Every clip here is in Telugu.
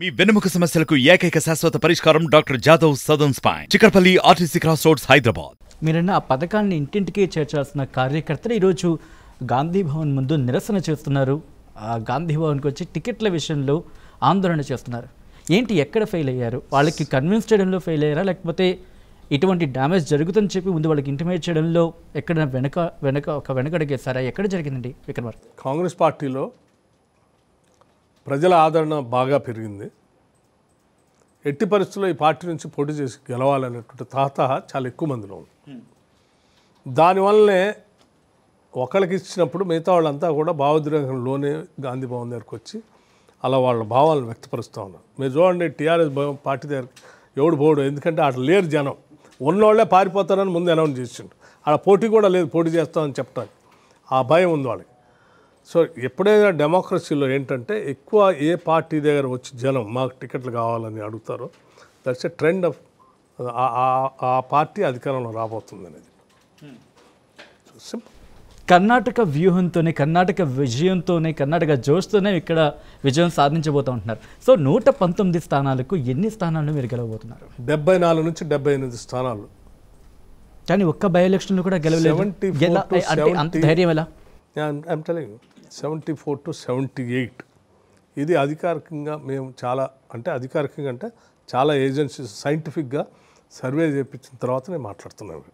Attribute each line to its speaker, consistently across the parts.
Speaker 1: మీ వెనుముక సమస్యలకు ఏకైక శాశ్వత పరిష్కారం doctor Jadhav Sadan spine Chikkadpally RTC cross roads Hyderabad
Speaker 2: మీరన్న ఆ పథకాన్ని ఇంటింటికి చేర్చాల్సిన కార్యకర్తలు ఈరోజు గాంధీ భవన్ ముందు నిరసన చేస్తున్నారు గాంధీ భవన్కి వచ్చి టికెట్ల విషయంలో ఆందోళన చేస్తున్నారు ఏంటి ఎక్కడ ఫెయిల్ అయ్యారు వాళ్ళకి కన్విన్స్ చేయడంలో ఫెయిల్ అయ్యారా లేకపోతే ఇటువంటి డ్యామేజ్ జరుగుతుందని చెప్పి ముందు వాళ్ళకి ఇంటిమేట్ చేయడంలో ఎక్కడ వెనక వెనక ఒక వెనకడిగేసారా ఎక్కడ జరిగిందండి
Speaker 1: విక్రమార్ కాంగ్రెస్ పార్టీలో ప్రజల ఆదరణ బాగా పెరిగింది ఎట్టి పరిస్థితుల్లో ఈ పార్టీ నుంచి పోటీ చేసి గెలవాలనేటువంటి తాత చాలా ఎక్కువ మందిలో ఉంది hmm. దానివల్లనే ఒకళ్ళకి ఇచ్చినప్పుడు మిగతా వాళ్ళంతా కూడా భావోద్రేకంలోనే గాంధీ భవన్ దగ్గరకు వచ్చి అలా వాళ్ళ భావాలను వ్యక్తపరుస్తూ ఉన్నారు మీరు చూడండి టీఆర్ఎస్ పార్టీ దగ్గర ఎవడు పోడు ఎందుకంటే అక్కడ లేరు జనం ఉన్నవాళ్ళే పారిపోతారని ముందు అనౌన్స్ చేసిండు అక్కడ పోటీ కూడా లేదు పోటీ చేస్తామని చెప్పడానికి ఆ భయం ఉంది వాళ్ళకి సో ఎప్పుడైనా డెమోక్రసీలో ఏంటంటే ఎక్కువ ఏ పార్టీ దగ్గర వచ్చి జనం మాకు టికెట్లు కావాలని అడుగుతారో దట్స్ ఎ ట్రెండ్ ఆఫ్ ఆ పార్టీ అధికారంలో రాబోతుంది అనేది hmm.
Speaker 2: కర్ణాటక వ్యూహంతోనే కర్ణాటక విజయంతోనే కర్ణాటక జోష్తోనే ఇక్కడ విజయం సాధించబోతూ ఉంటున్నారు సో నూట పంతొమ్మిది స్థానాలకు ఎన్ని స్థానాలను మీరు గెలవబోతున్నారు
Speaker 1: డెబ్బై నాలుగు నుంచి డెబ్బై ఎనిమిది స్థానాలు
Speaker 2: కానీ ఒక్క బై ఎలక్షన్లు కూడా గెలవలేదు ధైర్యం ఎలా
Speaker 1: I'm telling seventy four to seventy eight ఇది అధికారికంగా మేము చాలా అంటే అధికారికంగా అంటే చాలా ఏజెన్సీస్ సైంటిఫిక్గా సర్వే చేయించిన తర్వాతనే మాట్లాడుతున్నాను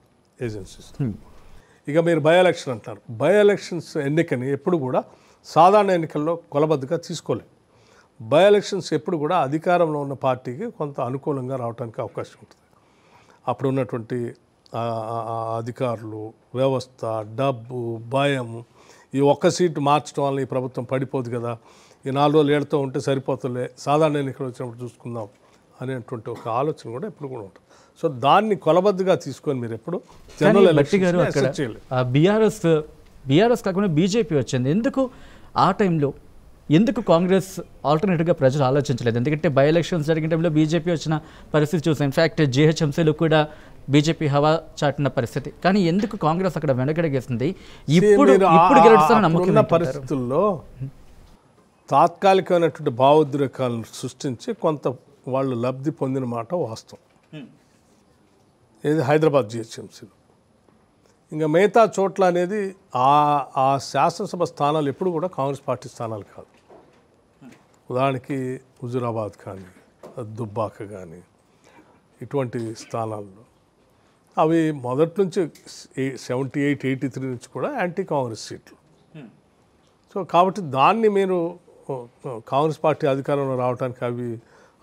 Speaker 1: ఏజెన్సీస్ hmm. ఇక మీరు బై ఎలక్షన్ అంటారు బై ఎలక్షన్స్ ఎన్నికని ఎప్పుడు కూడా సాధారణ ఎన్నికల్లో కొలబద్దగా తీసుకోలేదు బై ఎలక్షన్స్ ఎప్పుడు కూడా అధికారంలో ఉన్న పార్టీకి కొంత అనుకూలంగా రావడానికి అవకాశం ఉంటుంది అప్పుడు ఉన్నటువంటి అధికారులు వ్యవస్థ డబ్బు భయం ఈ ఒక్క సీటు మార్చడం వల్ల ఈ ప్రభుత్వం పడిపోదు కదా ఈ నాలుగు రోజులు ఏడుతూ ఉంటే సరిపోతులే సాధారణ ఎన్నికలు వచ్చినప్పుడు చూసుకుందాం అనేటువంటి ఒక ఆలోచన కూడా ఎప్పుడు కూడా ఉంటుంది సో దాన్ని కొలబద్దగా తీసుకొని మీరు ఎప్పుడు
Speaker 2: బీఆర్ఎస్ బీఆర్ఎస్ కాకుండా బీజేపీ వచ్చింది ఎందుకు ఆ టైంలో ఎందుకు కాంగ్రెస్ ఆల్టర్నేటివ్గా ప్రజలు ఆలోచించలేదు ఎందుకంటే బై ఎలక్షన్స్ జరిగిన టైంలో బీజేపీ వచ్చిన పరిస్థితి చూసాం ఇన్ఫ్యాక్ట్ జీహెచ్ఎంసీలో కూడా బీజేపీ హవా చాటిన పరిస్థితి కానీ ఎందుకు కాంగ్రెస్ అక్కడ వెనకడగేసింది ఇప్పుడు ఇప్పుడు పరిస్థితుల్లో
Speaker 1: తాత్కాలికమైనటువంటి భావోద్రేకాలను సృష్టించి కొంత వాళ్ళు లబ్ధి పొందిన మాట వాస్తవం ఇది హైదరాబాద్ జిహెచ్ఎంసీలో ఇంకా మిగతా చోట్ల అనేది ఆ ఆ శాసనసభ స్థానాలు ఎప్పుడు కూడా కాంగ్రెస్ పార్టీ స్థానాలు కాదు ఉదాహరణకి హుజురాబాద్ కానీ దుబ్బాక కానీ ఇటువంటి స్థానాల్లో అవి మొదటి నుంచి సెవెంటీ ఎయిట్ ఎయిటీ త్రీ నుంచి కూడా యాంటీ కాంగ్రెస్ సీట్లు hmm. సో కాబట్టి దాన్ని మీరు కాంగ్రెస్ పార్టీ అధికారంలో రావడానికి అవి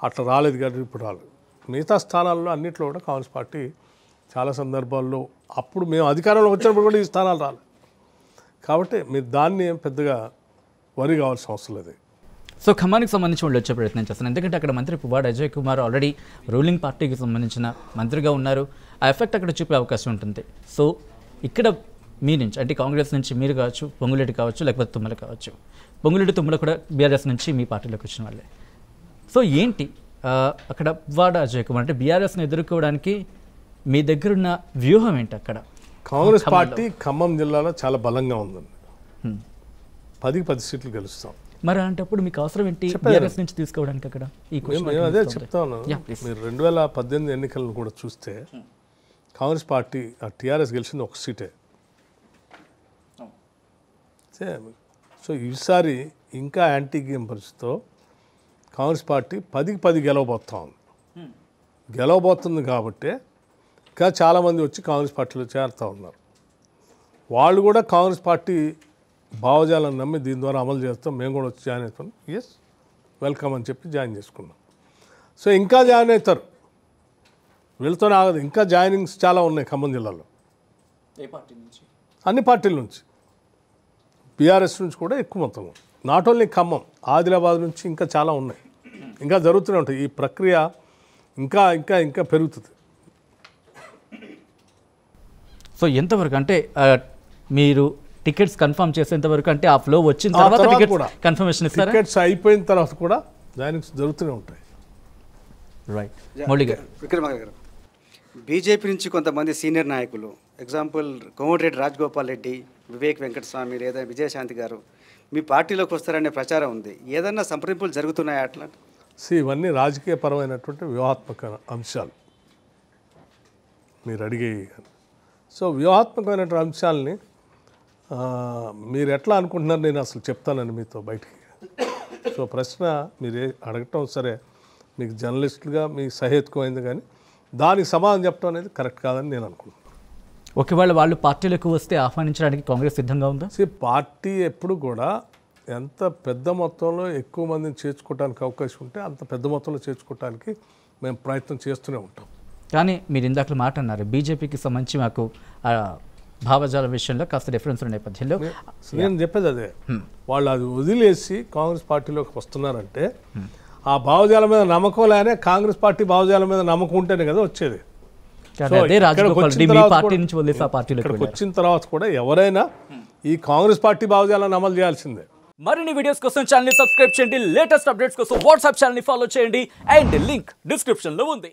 Speaker 1: అట్లా రాలేదు కానీ ఇప్పుడు రాలేదు మిగతా స్థానాల్లో అన్నింటిలో కూడా కాంగ్రెస్ పార్టీ చాలా సందర్భాల్లో అప్పుడు మేము అధికారంలో వచ్చినప్పుడు కూడా ఈ స్థానాలు రాలేదు కాబట్టి మీరు దాన్ని ఏం పెద్దగా వరి కావాల్సిన అవసరం లేదు
Speaker 2: సో ఖమ్మానికి సంబంధించి వాళ్ళు వచ్చే ప్రయత్నం చేస్తాను ఎందుకంటే అక్కడ మంత్రి పువ్వాడు అజయ్ కుమార్ ఆల్రెడీ రూలింగ్ పార్టీకి సంబంధించిన మంత్రిగా ఉన్నారు ఆ ఎఫెక్ట్ అక్కడ చూపే అవకాశం ఉంటుంది సో ఇక్కడ మీ నుంచి అంటే కాంగ్రెస్ నుంచి మీరు కావచ్చు పొంగులేటి కావచ్చు లేకపోతే తుమ్మల కావచ్చు పొంగులేటి తుమ్మల కూడా బీఆర్ఎస్ నుంచి మీ పార్టీలోకి వచ్చిన వాళ్ళే సో ఏంటి అక్కడ వాడ అజయ్ కుమార్ అంటే బీఆర్ఎస్ని ఎదుర్కోవడానికి మీ దగ్గరున్న
Speaker 1: వ్యూహం ఏంటి అక్కడ కాంగ్రెస్ పార్టీ ఖమ్మం జిల్లాలో చాలా బలంగా ఉందండి పది పది సీట్లు గెలుస్తాం
Speaker 2: మరి అలాంటప్పుడు మీకు అవసరం ఏంటి బీఆర్ఎస్ నుంచి తీసుకోవడానికి అక్కడ
Speaker 1: ఈ అదే చెప్తాను మీరు రెండు వేల పద్దెనిమిది ఎన్నికలను కూడా చూస్తే hmm. కాంగ్రెస్ పార్టీ ఆ టీఆర్ఎస్ గెలిచింది ఒక సీటే సో ఈసారి ఇంకా యాంటీ గేమ్ పరిస్థితితో కాంగ్రెస్ పార్టీ పదికి పది గెలవబోతా ఉంది గెలవబోతుంది కాబట్టి ఇంకా చాలామంది వచ్చి కాంగ్రెస్ పార్టీలో చేరుతూ ఉన్నారు వాళ్ళు కూడా కాంగ్రెస్ పార్టీ భావజాలను నమ్మి దీని ద్వారా అమలు చేస్తాం మేము కూడా వచ్చి జాయిన్ అవుతాం ఎస్ వెల్కమ్ అని చెప్పి జాయిన్ చేసుకున్నాం సో ఇంకా జాయిన్ అవుతారు వీళ్ళతోనే ఆగదు ఇంకా జాయినింగ్స్ చాలా ఉన్నాయి ఖమ్మం జిల్లాలో ఏ పార్టీ నుంచి అన్ని పార్టీల నుంచి బీఆర్ఎస్ నుంచి కూడా ఎక్కువ మొత్తం నాట్ ఓన్లీ ఖమ్మం ఆదిలాబాద్ నుంచి ఇంకా చాలా ఉన్నాయి ఇంకా జరుగుతూనే ఉంటాయి ఈ ప్రక్రియ ఇంకా ఇంకా ఇంకా పెరుగుతుంది
Speaker 2: సో ఎంతవరకు అంటే మీరు టికెట్స్ కన్ఫర్మ్ చేసేంతవరకు
Speaker 1: అంటే ఆ ఫ్లో వచ్చిన తర్వాత కూడా కన్ఫర్మేషన్ ఇస్తారు టికెట్స్ అయిపోయిన తర్వాత కూడా జాయినింగ్స్ జరుగుతూనే ఉంటాయి రైట్
Speaker 2: మళ్ళీ గారు బీజేపీ నుంచి కొంతమంది సీనియర్ నాయకులు ఎగ్జాంపుల్ కోమటిరెడ్డి రాజగోపాల్ రెడ్డి వివేక్ వెంకటస్వామి లేదా విజయశాంతి గారు మీ పార్టీలోకి వస్తారనే ప్రచారం ఉంది ఏదన్నా సంప్రదింపులు జరుగుతున్నాయా అట్లా
Speaker 1: సో ఇవన్నీ రాజకీయ పరమైనటువంటి వ్యూహాత్మక అంశాలు మీరు అడిగే సో వ్యూహాత్మకమైనటువంటి అంశాలని మీరు ఎట్లా అనుకుంటున్నారు నేను అసలు చెప్తానని మీతో బయటికి సో ప్రశ్న మీరు అడగటం సరే మీకు జర్నలిస్టులుగా మీకు సహేతుకమైంది కానీ దానికి సమాధానం చెప్పడం అనేది కరెక్ట్ కాదని నేను అనుకుంటున్నాను ఒకవేళ వాళ్ళు పార్టీలకు వస్తే ఆహ్వానించడానికి కాంగ్రెస్ సిద్ధంగా ఉందా పార్టీ ఎప్పుడు కూడా ఎంత పెద్ద మొత్తంలో ఎక్కువ మందిని చేర్చుకోవడానికి అవకాశం ఉంటే అంత పెద్ద మొత్తంలో చేర్చుకోవడానికి మేము ప్రయత్నం చేస్తూనే ఉంటాం
Speaker 2: కానీ మీరు ఇందాక మాట అన్నారు బీజేపీకి సంబంధించి మాకు భావజాల విషయంలో కాస్త డిఫరెన్స్ ఉన్న నేపథ్యంలో నేను
Speaker 1: చెప్పేది అదే వాళ్ళు అది వదిలేసి కాంగ్రెస్ పార్టీలోకి వస్తున్నారంటే ఆ భావజాలం మీద నమ్మకం లేనే కాంగ్రెస్ పార్టీ భావజాలం మీద నమ్మకం ఉంటేనే కదా వచ్చేది వచ్చిన తర్వాత కూడా ఎవరైనా ఈ కాంగ్రెస్ పార్టీ భావజాలను అమలు చేయాల్సిందే
Speaker 2: మరిన్ని వీడియోస్ కోసం ఛానల్ సబ్స్క్రైబ్ చేయండి లేటెస్ట్ అప్డేట్స్ కోసం వాట్సాప్ ఛానల్ ఫాలో చేయండి అండ్ లింక్ డిస్క్రిప్షన్ లో ఉంది